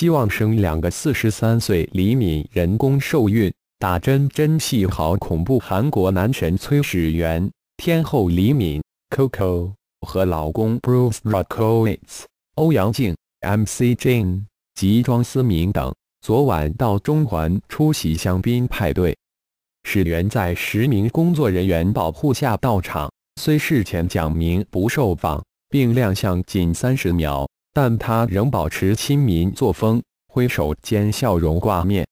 希望生两个。四十三岁李敏人工受孕打针真气好恐怖。韩国男神崔始源、天后李敏、Coco 和老公 Bruce Raucholitz、欧阳靖、MC Jane 及庄思明等昨晚到中环出席香槟派对。始源在十名工作人员保护下到场，虽事前讲明不受访，并亮相仅三十秒。但他仍保持亲民作风，挥手间笑容挂面。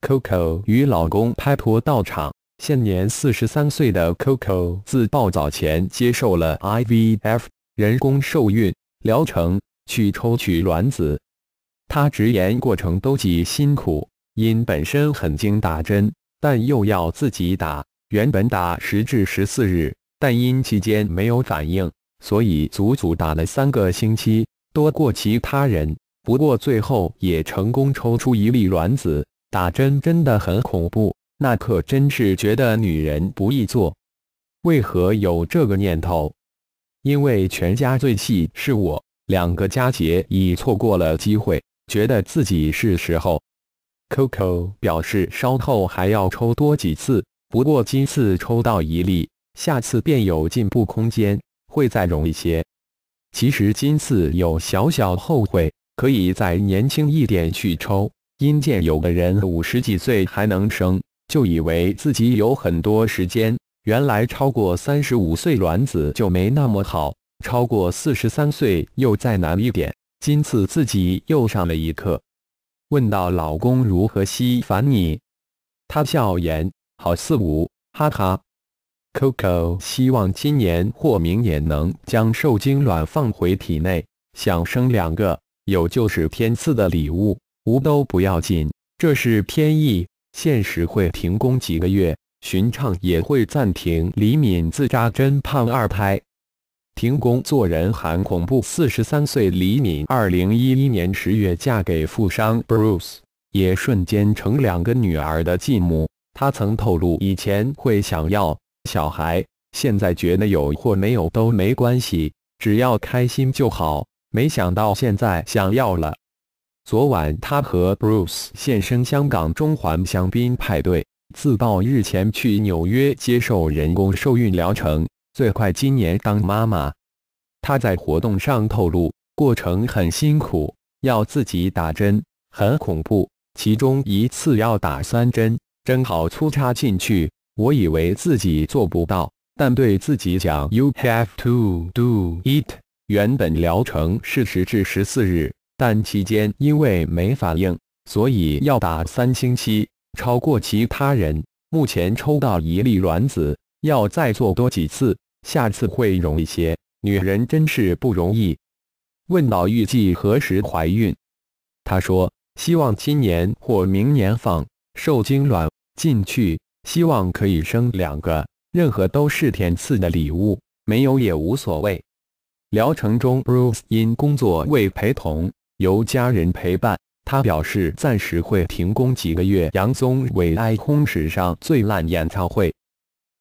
Coco 与老公拍拖到场，现年四十三岁的 Coco 自爆早前接受了 IVF 人工受孕疗程，去抽取卵子。她直言过程都极辛苦，因本身很惊打针，但又要自己打。原本打十至十四日，但因期间没有反应，所以足足打了三个星期。多过其他人，不过最后也成功抽出一粒卵子。打针真的很恐怖，那可真是觉得女人不易做。为何有这个念头？因为全家最气是我，两个佳节已错过了机会，觉得自己是时候。Coco 表示稍后还要抽多几次，不过今次抽到一粒，下次便有进步空间，会再容易些。其实今次有小小后悔，可以再年轻一点去抽。因见有的人五十几岁还能生，就以为自己有很多时间。原来超过三十五岁卵子就没那么好，超过四十三岁又再难一点。今次自己又上了一课。问到老公如何吸烦你，他笑言好似五，哈哈。Coco 希望今年或明年能将受精卵放回体内，想生两个，有就是天赐的礼物，无都不要紧，这是天意。现实会停工几个月，巡唱也会暂停。李敏自扎针胖二胎，停工做人还恐怖。四十三岁，李敏二零一一年十月嫁给富商 Bruce，也瞬间成两个女儿的继母。她曾透露以前会想要。小孩现在觉得有或没有都没关系，只要开心就好。没想到现在想要了。昨晚，他和 Bruce 现身香港中环香槟派对，自曝日前去纽约接受人工受孕疗程，最快今年当妈妈。她在活动上透露，过程很辛苦，要自己打针，很恐怖。其中一次要打三针，针好粗，插进去。我以为自己做不到，但对自己讲 “You have to do it”。原本疗程是十至十四日，但期间因为没反应，所以要打三星期。超过其他人，目前抽到一粒卵子，要再做多几次，下次会容易些。女人真是不容易。问到预计何时怀孕，她说希望今年或明年放受精卵进去。希望可以生两个，任何都是天赐的礼物，没有也无所谓。疗程中，Bruce 因工作未陪同，由家人陪伴。他表示暂时会停工几个月。杨宗纬哀轰史上最烂演唱会，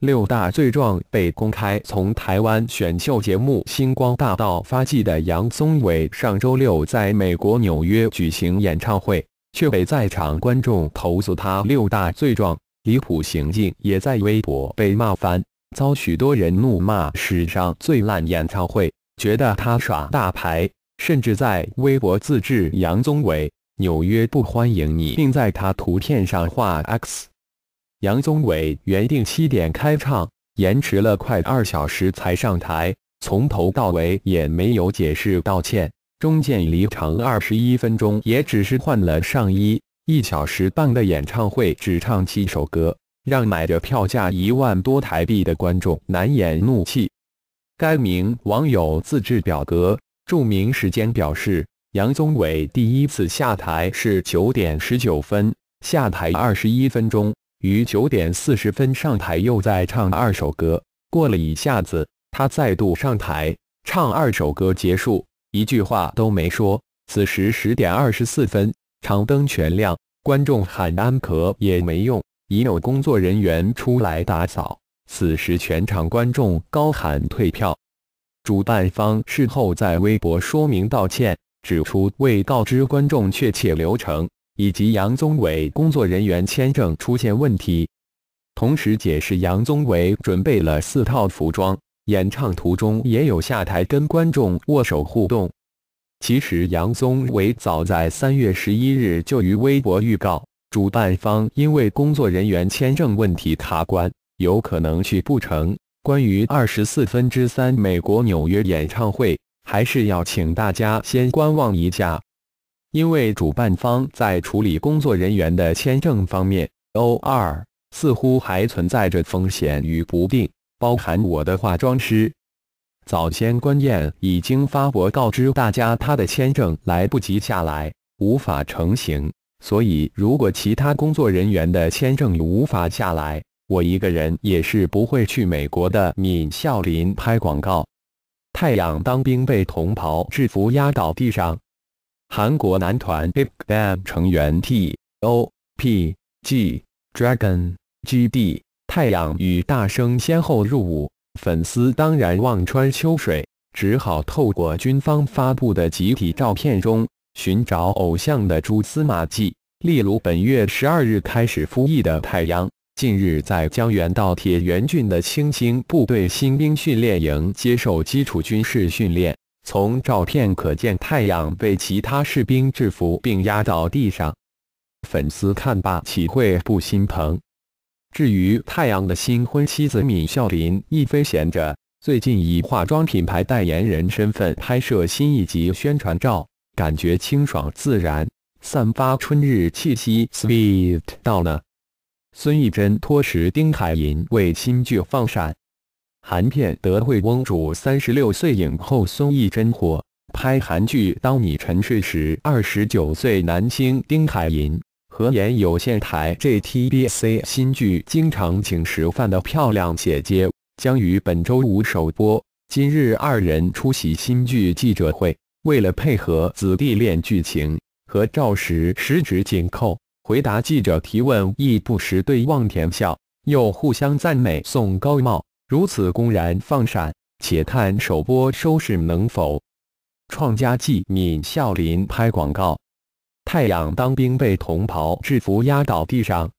六大罪状被公开。从台湾选秀节目《星光大道》发迹的杨宗纬，上周六在美国纽约举行演唱会，却被在场观众投诉他六大罪状。离谱行径也在微博被骂翻，遭许多人怒骂“史上最烂演唱会”，觉得他耍大牌，甚至在微博自制杨宗纬“纽约不欢迎你”，并在他图片上画 X。杨宗纬原定七点开唱，延迟了快二小时才上台，从头到尾也没有解释道歉，中间离场二十一分钟，也只是换了上衣。一小时半的演唱会只唱七首歌，让买着票价一万多台币的观众难掩怒气。该名网友自制表格注明时间，表示杨宗纬第一次下台是九点十九分，下台二十一分钟，于九点四十分上台又再唱二首歌。过了一下子，他再度上台唱二首歌结束，一句话都没说。此时十点二十四分。场灯全亮，观众喊安可也没用，已有工作人员出来打扫。此时全场观众高喊退票，主办方事后在微博说明道歉，指出未告知观众确切流程，以及杨宗纬工作人员签证出现问题，同时解释杨宗纬准备了四套服装，演唱途中也有下台跟观众握手互动。其实，杨宗纬早在三月十一日就于微博预告，主办方因为工作人员签证问题卡关，有可能去不成。关于二十四分之三美国纽约演唱会，还是要请大家先观望一下，因为主办方在处理工作人员的签证方面，O2 似乎还存在着风险与不定，包含我的化妆师。早先官燕已经发博告知大家，他的签证来不及下来，无法成行。所以，如果其他工作人员的签证无法下来，我一个人也是不会去美国的。闵孝琳拍广告，太阳当兵被同袍制服压倒地上。韩国男团 b i g Bang 成员 T.O.P.G.Dragon.G.D 太阳与大生先后入伍。粉丝当然望穿秋水，只好透过军方发布的集体照片中寻找偶像的蛛丝马迹。例如，本月十二日开始服役的太阳，近日在江原道铁原郡的青星部队新兵训练营接受基础军事训练。从照片可见，太阳被其他士兵制服并压到地上，粉丝看罢岂会不心疼？至于太阳的新婚妻子闵孝琳亦非闲着，最近以化妆品牌代言人身份拍摄新一集宣传照，感觉清爽自然，散发春日气息，sweet 到了。孙艺珍托时丁海寅为新剧放闪，韩片《德惠翁主》三十六岁影后孙艺珍火拍韩剧《当你沉睡时》，二十九岁男星丁海寅。河源有线台 G T B C 新剧经常请食饭的漂亮姐姐将于本周五首播。今日二人出席新剧记者会，为了配合姊弟恋剧情，和赵石十指紧扣，回答记者提问亦不时对望甜笑，又互相赞美送高帽，如此公然放闪，且看首播收视能否创佳绩。闵孝琳拍广告。太阳当兵被同袍制服压倒地上。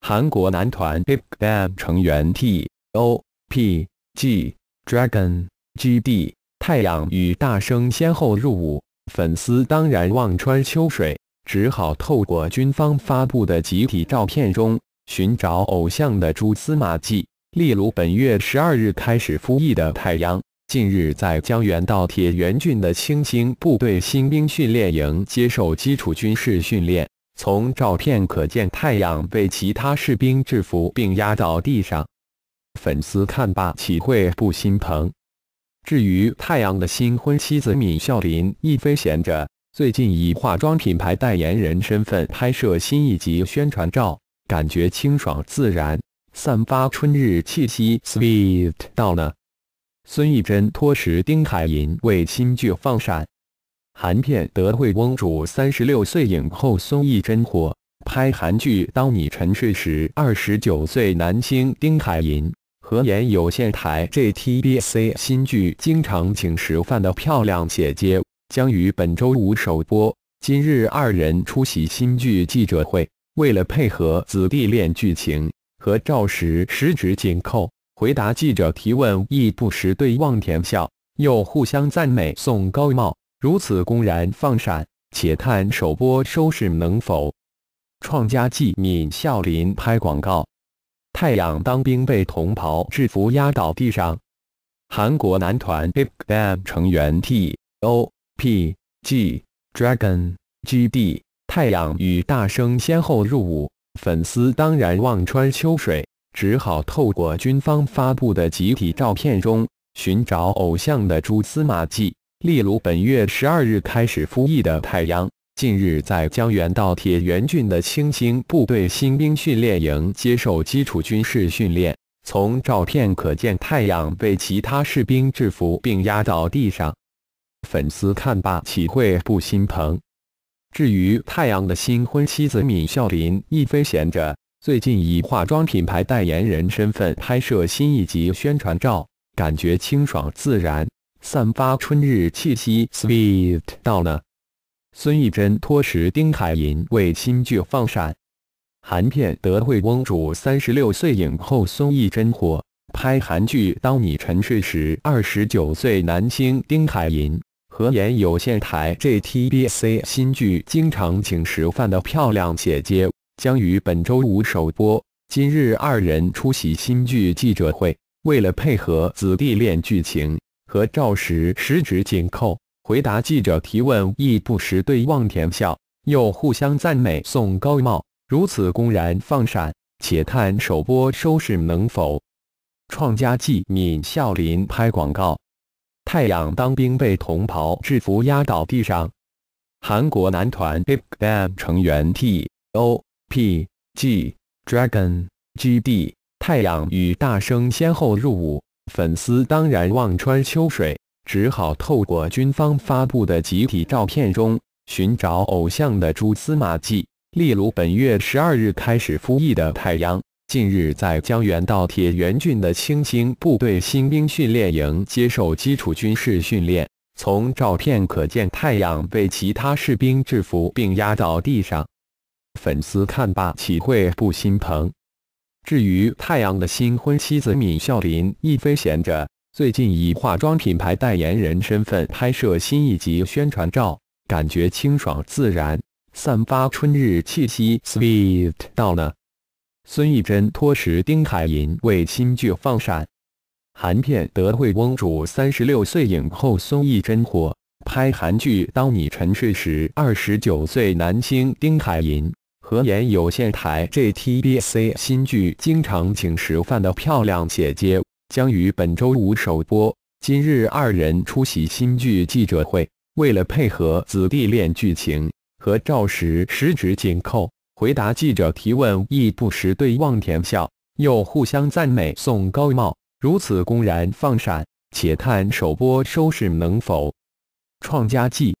韩国男团 b i g Bang 成员 T O P G Dragon G D 太阳与大生先后入伍，粉丝当然望穿秋水，只好透过军方发布的集体照片中寻找偶像的蛛丝马迹，例如本月十二日开始服役的太阳。近日，在江原道铁原郡的青青部队新兵训练营接受基础军事训练。从照片可见，太阳被其他士兵制服并压到地上。粉丝看罢岂会不心疼？至于太阳的新婚妻子闵孝琳，亦非闲着，最近以化妆品牌代言人身份拍摄新一集宣传照，感觉清爽自然，散发春日气息，sweet 到了。孙艺珍托食丁海寅为新剧放闪，韩片《德惠翁主》三十六岁影后孙艺珍火拍韩剧《当你沉睡时》，二十九岁男星丁海寅和演有线台 JTBC 新剧《经常请吃饭的漂亮姐姐》，将于本周五首播。今日二人出席新剧记者会，为了配合姊弟恋剧情，合照时十指紧扣。回答记者提问，亦不时对望田笑，又互相赞美、送高帽，如此公然放闪，且看收视能否创佳绩。闵孝琳拍广告，太阳当兵被同袍制服压倒地上。韩国男团 Big Bang 成员 T.O.P、G.Dragon、G.D 太阳与大生先后入伍，粉丝当然望穿秋水。只好透过军方发布的集体照片中寻找偶像的蛛丝马迹，例如本月十二日开始服役的太阳，近日在江原道铁原郡的青青部队新兵训练营接受基础军事训练。从照片可见，太阳被其他士兵制服并压倒地上，粉丝看罢岂会不心疼？至于太阳的新婚妻子闵孝琳亦非闲着。最近以化妆品牌代言人身份拍摄新一集宣传照，感觉清爽自然，散发春日气息，sweet 到呢。孙艺珍托时丁海寅为新剧放闪。韩片《德惠翁主》三十六岁影后孙艺珍火，拍韩剧《当你沉睡时》二十九岁男星丁海寅，和颜有线台 JTBC 新剧经常请食饭的漂亮姐姐。将于本周五首播。今日二人出席新剧记者会，为了配合子弟恋剧情，和赵时十指紧扣，回答记者提问亦不时对望甜笑，又互相赞美送高帽，如此公然放闪，且看首播收视能否创佳绩。闵孝琳拍广告，太阳当兵被同袍制服压倒地上。韩国男团 b i g Bang 成员 T.O. PG Dragon GD 太阳与大生先后入伍，粉丝当然望穿秋水，只好透过军方发布的集体照片中寻找偶像的蛛丝马迹。例如本月十二日开始服役的太阳，近日在江原道铁原郡的青青部队新兵训练营接受基础军事训练，从照片可见，太阳被其他士兵制服并压倒地上。粉丝看罢岂会不心疼？至于太阳的新婚妻子闵孝琳，亦非闲着，最近以化妆品牌代言人身份拍摄新一集宣传照，感觉清爽自然，散发春日气息，sweet 到了。孙艺珍托时丁海寅为新剧放闪，韩片《德惠翁主》三十六岁影后孙艺珍火，拍韩剧《当你沉睡时》，二十九岁男星丁海寅。和研有限台 J T B C 新剧经常请食饭的漂亮姐姐将于本周五首播。今日二人出席新剧记者会，为了配合姊弟恋剧情，和赵时十指紧扣，回答记者提问亦不时对望甜笑，又互相赞美送高帽，如此公然放闪，且看首播收视能否创佳绩。